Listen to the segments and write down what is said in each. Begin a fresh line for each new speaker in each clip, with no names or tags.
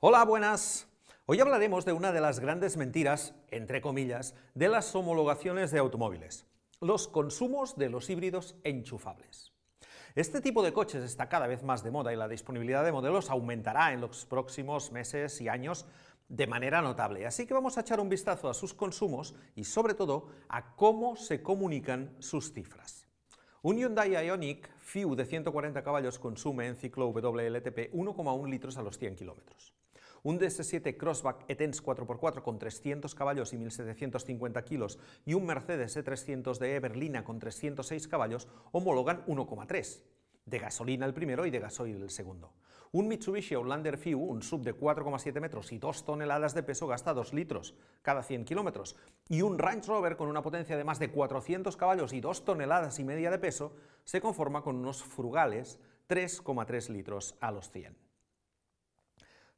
Hola, buenas. Hoy hablaremos de una de las grandes mentiras, entre comillas, de las homologaciones de automóviles, los consumos de los híbridos enchufables. Este tipo de coches está cada vez más de moda y la disponibilidad de modelos aumentará en los próximos meses y años de manera notable. Así que vamos a echar un vistazo a sus consumos y sobre todo a cómo se comunican sus cifras. Un Hyundai Ioniq FIU de 140 caballos consume en ciclo WLTP 1,1 litros a los 100 kilómetros un DS7 Crossback Etens 4x4 con 300 caballos y 1.750 kilos y un Mercedes E300 de Berlina con 306 caballos homologan 1,3 de gasolina el primero y de gasoil el segundo. Un Mitsubishi Outlander FIU, un sub de 4,7 metros y 2 toneladas de peso, gasta 2 litros cada 100 kilómetros. Y un Range Rover con una potencia de más de 400 caballos y 2 toneladas y media de peso se conforma con unos frugales 3,3 litros a los 100.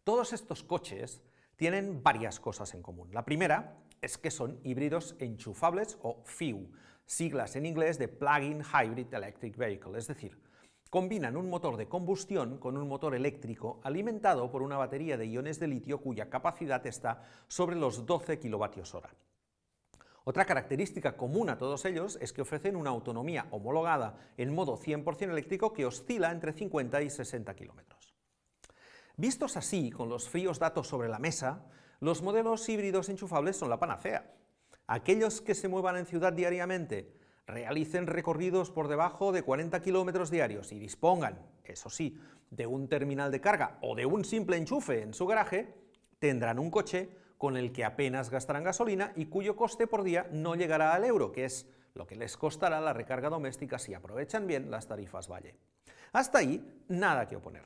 Todos estos coches tienen varias cosas en común. La primera es que son híbridos enchufables o FIU, siglas en inglés de Plug-in Hybrid Electric Vehicle, es decir, combinan un motor de combustión con un motor eléctrico alimentado por una batería de iones de litio cuya capacidad está sobre los 12 kWh. Otra característica común a todos ellos es que ofrecen una autonomía homologada en modo 100% eléctrico que oscila entre 50 y 60 kilómetros. Vistos así, con los fríos datos sobre la mesa, los modelos híbridos enchufables son la panacea. Aquellos que se muevan en ciudad diariamente, realicen recorridos por debajo de 40 kilómetros diarios y dispongan, eso sí, de un terminal de carga o de un simple enchufe en su garaje, tendrán un coche con el que apenas gastarán gasolina y cuyo coste por día no llegará al euro, que es lo que les costará la recarga doméstica si aprovechan bien las tarifas Valle. Hasta ahí, nada que oponer.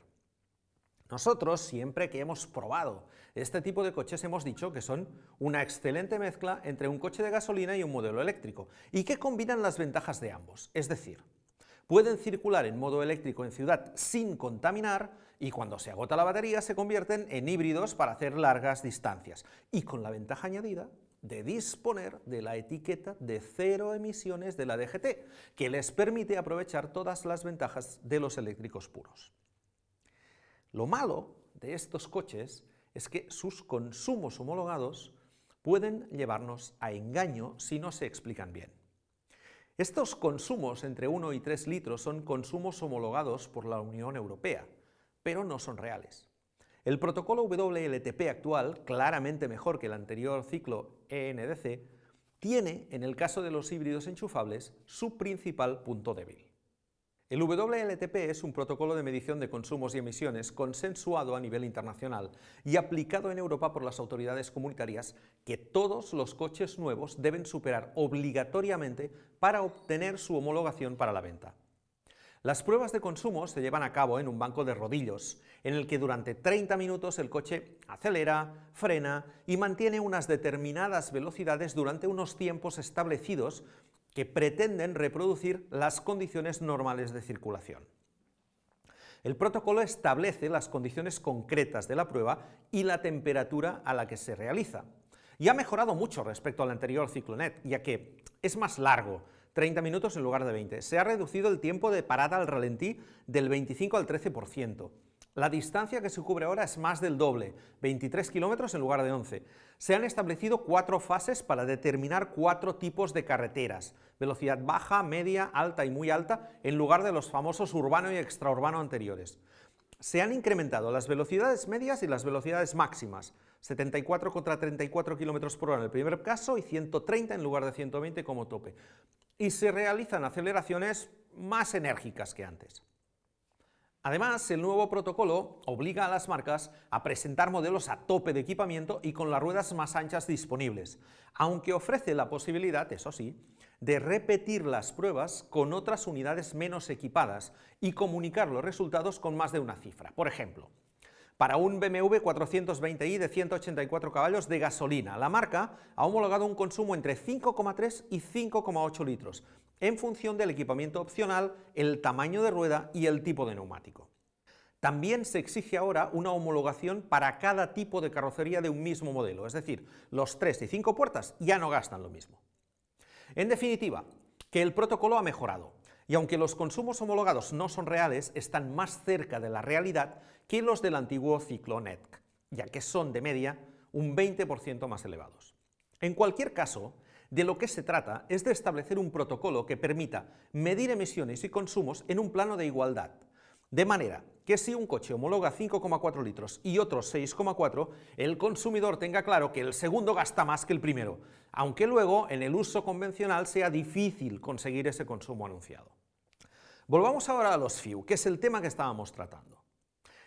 Nosotros, siempre que hemos probado este tipo de coches, hemos dicho que son una excelente mezcla entre un coche de gasolina y un modelo eléctrico, y que combinan las ventajas de ambos, es decir, pueden circular en modo eléctrico en ciudad sin contaminar y cuando se agota la batería se convierten en híbridos para hacer largas distancias, y con la ventaja añadida de disponer de la etiqueta de cero emisiones de la DGT, que les permite aprovechar todas las ventajas de los eléctricos puros. Lo malo de estos coches es que sus consumos homologados pueden llevarnos a engaño si no se explican bien. Estos consumos entre 1 y 3 litros son consumos homologados por la Unión Europea, pero no son reales. El protocolo WLTP actual, claramente mejor que el anterior ciclo ENDC, tiene, en el caso de los híbridos enchufables, su principal punto débil. El WLTP es un protocolo de medición de consumos y emisiones consensuado a nivel internacional y aplicado en Europa por las autoridades comunitarias que todos los coches nuevos deben superar obligatoriamente para obtener su homologación para la venta. Las pruebas de consumo se llevan a cabo en un banco de rodillos, en el que durante 30 minutos el coche acelera, frena y mantiene unas determinadas velocidades durante unos tiempos establecidos que pretenden reproducir las condiciones normales de circulación. El protocolo establece las condiciones concretas de la prueba y la temperatura a la que se realiza. Y ha mejorado mucho respecto al anterior Ciclonet, ya que es más largo, 30 minutos en lugar de 20. Se ha reducido el tiempo de parada al ralentí del 25 al 13%. La distancia que se cubre ahora es más del doble, 23 kilómetros en lugar de 11. Se han establecido cuatro fases para determinar cuatro tipos de carreteras, velocidad baja, media, alta y muy alta, en lugar de los famosos urbano y extraurbano anteriores. Se han incrementado las velocidades medias y las velocidades máximas, 74 contra 34 kilómetros por hora en el primer caso y 130 en lugar de 120 como tope. Y se realizan aceleraciones más enérgicas que antes. Además, el nuevo protocolo obliga a las marcas a presentar modelos a tope de equipamiento y con las ruedas más anchas disponibles, aunque ofrece la posibilidad, eso sí, de repetir las pruebas con otras unidades menos equipadas y comunicar los resultados con más de una cifra. Por ejemplo, para un BMW 420i de 184 caballos de gasolina, la marca ha homologado un consumo entre 5,3 y 5,8 litros, en función del equipamiento opcional, el tamaño de rueda y el tipo de neumático. También se exige ahora una homologación para cada tipo de carrocería de un mismo modelo, es decir, los 3 y 5 puertas ya no gastan lo mismo. En definitiva, que el protocolo ha mejorado, y aunque los consumos homologados no son reales, están más cerca de la realidad que los del antiguo ciclo NETC, ya que son de media un 20% más elevados. En cualquier caso, de lo que se trata es de establecer un protocolo que permita medir emisiones y consumos en un plano de igualdad, de manera que si un coche homologa 5,4 litros y otro 6,4, el consumidor tenga claro que el segundo gasta más que el primero, aunque luego en el uso convencional sea difícil conseguir ese consumo anunciado. Volvamos ahora a los FIU, que es el tema que estábamos tratando.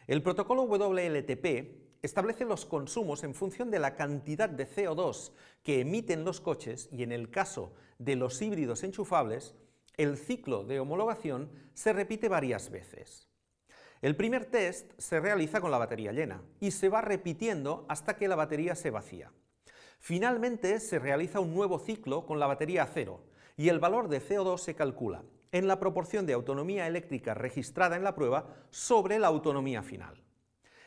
El protocolo WLTP establece los consumos en función de la cantidad de CO2 que emiten los coches y en el caso de los híbridos enchufables, el ciclo de homologación se repite varias veces. El primer test se realiza con la batería llena y se va repitiendo hasta que la batería se vacía. Finalmente se realiza un nuevo ciclo con la batería a cero y el valor de CO2 se calcula en la proporción de autonomía eléctrica registrada en la prueba sobre la autonomía final.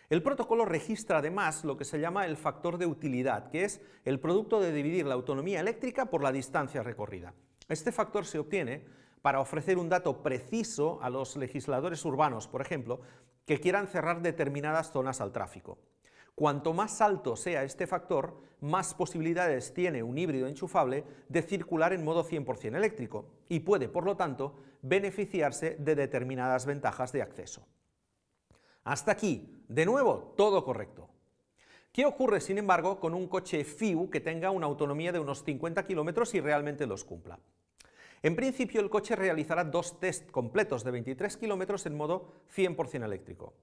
El protocolo registra además lo que se llama el factor de utilidad, que es el producto de dividir la autonomía eléctrica por la distancia recorrida. Este factor se obtiene para ofrecer un dato preciso a los legisladores urbanos, por ejemplo, que quieran cerrar determinadas zonas al tráfico. Cuanto más alto sea este factor, más posibilidades tiene un híbrido enchufable de circular en modo 100% eléctrico y puede, por lo tanto, beneficiarse de determinadas ventajas de acceso. Hasta aquí, de nuevo, todo correcto. ¿Qué ocurre, sin embargo, con un coche FIU que tenga una autonomía de unos 50 kilómetros y realmente los cumpla? En principio, el coche realizará dos test completos de 23 kilómetros en modo 100% eléctrico.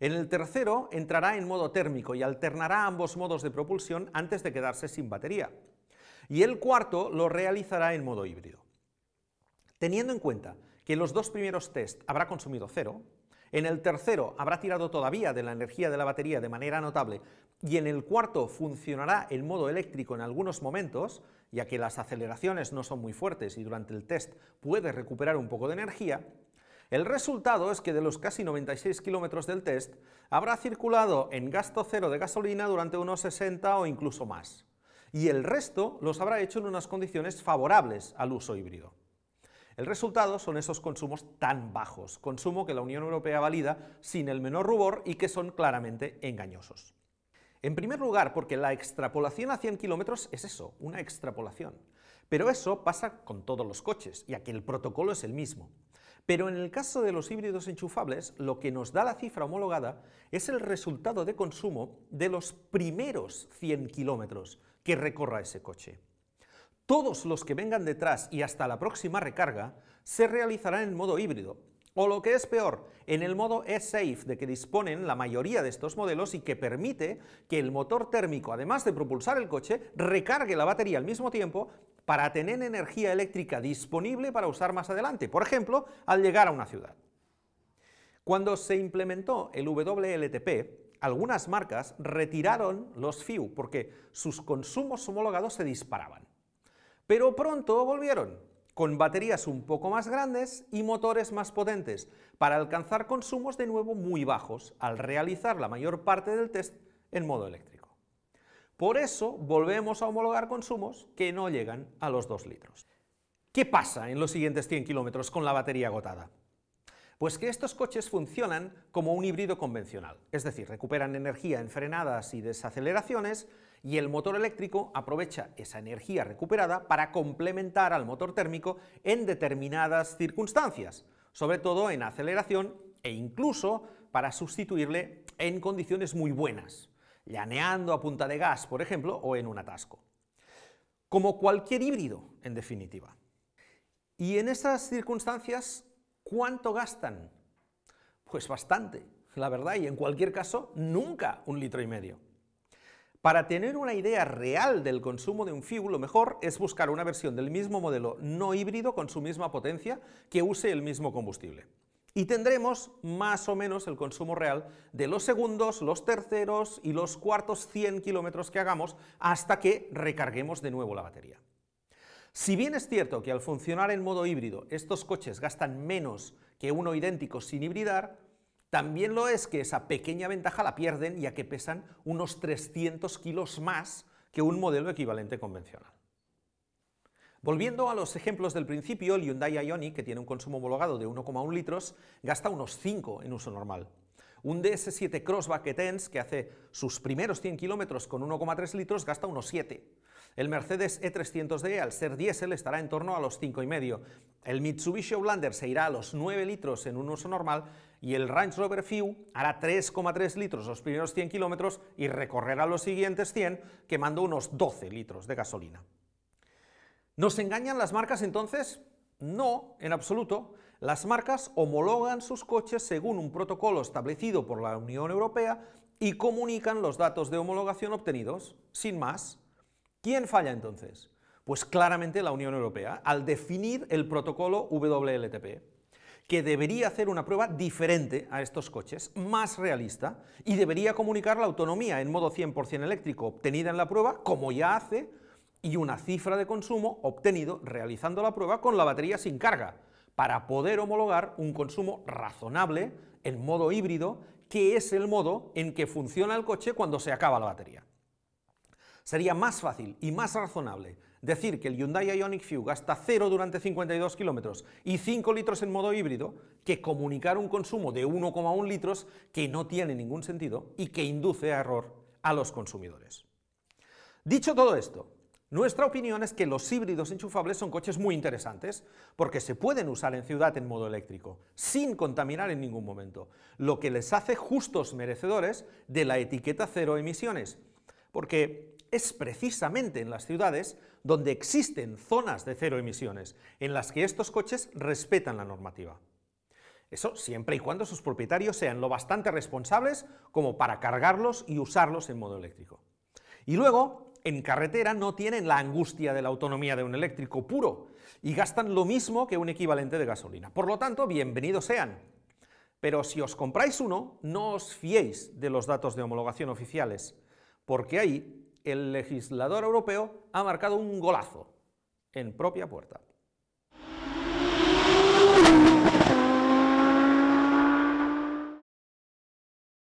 En el tercero, entrará en modo térmico y alternará ambos modos de propulsión antes de quedarse sin batería. Y el cuarto lo realizará en modo híbrido. Teniendo en cuenta que los dos primeros test habrá consumido cero, en el tercero habrá tirado todavía de la energía de la batería de manera notable y en el cuarto funcionará el modo eléctrico en algunos momentos, ya que las aceleraciones no son muy fuertes y durante el test puede recuperar un poco de energía, el resultado es que de los casi 96 kilómetros del test, habrá circulado en gasto cero de gasolina durante unos 60 o incluso más, y el resto los habrá hecho en unas condiciones favorables al uso híbrido. El resultado son esos consumos tan bajos, consumo que la Unión Europea valida sin el menor rubor y que son claramente engañosos. En primer lugar, porque la extrapolación a 100 kilómetros es eso, una extrapolación. Pero eso pasa con todos los coches, ya que el protocolo es el mismo. Pero en el caso de los híbridos enchufables, lo que nos da la cifra homologada es el resultado de consumo de los primeros 100 kilómetros que recorra ese coche todos los que vengan detrás y hasta la próxima recarga se realizarán en modo híbrido, o lo que es peor, en el modo E-Safe de que disponen la mayoría de estos modelos y que permite que el motor térmico, además de propulsar el coche, recargue la batería al mismo tiempo para tener energía eléctrica disponible para usar más adelante, por ejemplo, al llegar a una ciudad. Cuando se implementó el WLTP, algunas marcas retiraron los FIU porque sus consumos homologados se disparaban. Pero pronto volvieron, con baterías un poco más grandes y motores más potentes, para alcanzar consumos de nuevo muy bajos al realizar la mayor parte del test en modo eléctrico. Por eso volvemos a homologar consumos que no llegan a los 2 litros. ¿Qué pasa en los siguientes 100 kilómetros con la batería agotada? Pues que estos coches funcionan como un híbrido convencional, es decir, recuperan energía en frenadas y desaceleraciones y el motor eléctrico aprovecha esa energía recuperada para complementar al motor térmico en determinadas circunstancias, sobre todo en aceleración e incluso para sustituirle en condiciones muy buenas, llaneando a punta de gas, por ejemplo, o en un atasco. Como cualquier híbrido, en definitiva. Y en esas circunstancias ¿Cuánto gastan? Pues bastante, la verdad, y en cualquier caso, nunca un litro y medio. Para tener una idea real del consumo de un FIU, lo mejor es buscar una versión del mismo modelo no híbrido con su misma potencia que use el mismo combustible. Y tendremos más o menos el consumo real de los segundos, los terceros y los cuartos 100 kilómetros que hagamos hasta que recarguemos de nuevo la batería. Si bien es cierto que al funcionar en modo híbrido estos coches gastan menos que uno idéntico sin hibridar, también lo es que esa pequeña ventaja la pierden ya que pesan unos 300 kilos más que un modelo equivalente convencional. Volviendo a los ejemplos del principio, el Hyundai Ioniq, que tiene un consumo homologado de 1,1 litros, gasta unos 5 en uso normal. Un DS7 Crossback Etens, que hace sus primeros 100 kilómetros con 1,3 litros, gasta unos 7. El Mercedes E300D, al ser diésel, estará en torno a los 5,5. El Mitsubishi Outlander se irá a los 9 litros en un uso normal y el Range Rover Few hará 3,3 litros los primeros 100 kilómetros y recorrerá los siguientes 100 quemando unos 12 litros de gasolina. ¿Nos engañan las marcas entonces? No, en absoluto. Las marcas homologan sus coches según un protocolo establecido por la Unión Europea y comunican los datos de homologación obtenidos, sin más. ¿Quién falla entonces? Pues claramente la Unión Europea, al definir el protocolo WLTP, que debería hacer una prueba diferente a estos coches, más realista, y debería comunicar la autonomía en modo 100% eléctrico obtenida en la prueba, como ya hace, y una cifra de consumo obtenido realizando la prueba con la batería sin carga, para poder homologar un consumo razonable en modo híbrido, que es el modo en que funciona el coche cuando se acaba la batería. Sería más fácil y más razonable decir que el Hyundai Ioniq Fuel gasta cero durante 52 kilómetros y 5 litros en modo híbrido que comunicar un consumo de 1,1 litros que no tiene ningún sentido y que induce a error a los consumidores. Dicho todo esto, nuestra opinión es que los híbridos enchufables son coches muy interesantes porque se pueden usar en ciudad en modo eléctrico, sin contaminar en ningún momento, lo que les hace justos merecedores de la etiqueta cero emisiones. Porque es precisamente en las ciudades donde existen zonas de cero emisiones, en las que estos coches respetan la normativa. Eso siempre y cuando sus propietarios sean lo bastante responsables como para cargarlos y usarlos en modo eléctrico. Y luego, en carretera no tienen la angustia de la autonomía de un eléctrico puro y gastan lo mismo que un equivalente de gasolina. Por lo tanto, bienvenidos sean. Pero si os compráis uno, no os fiéis de los datos de homologación oficiales, porque ahí el legislador europeo ha marcado un golazo en propia puerta.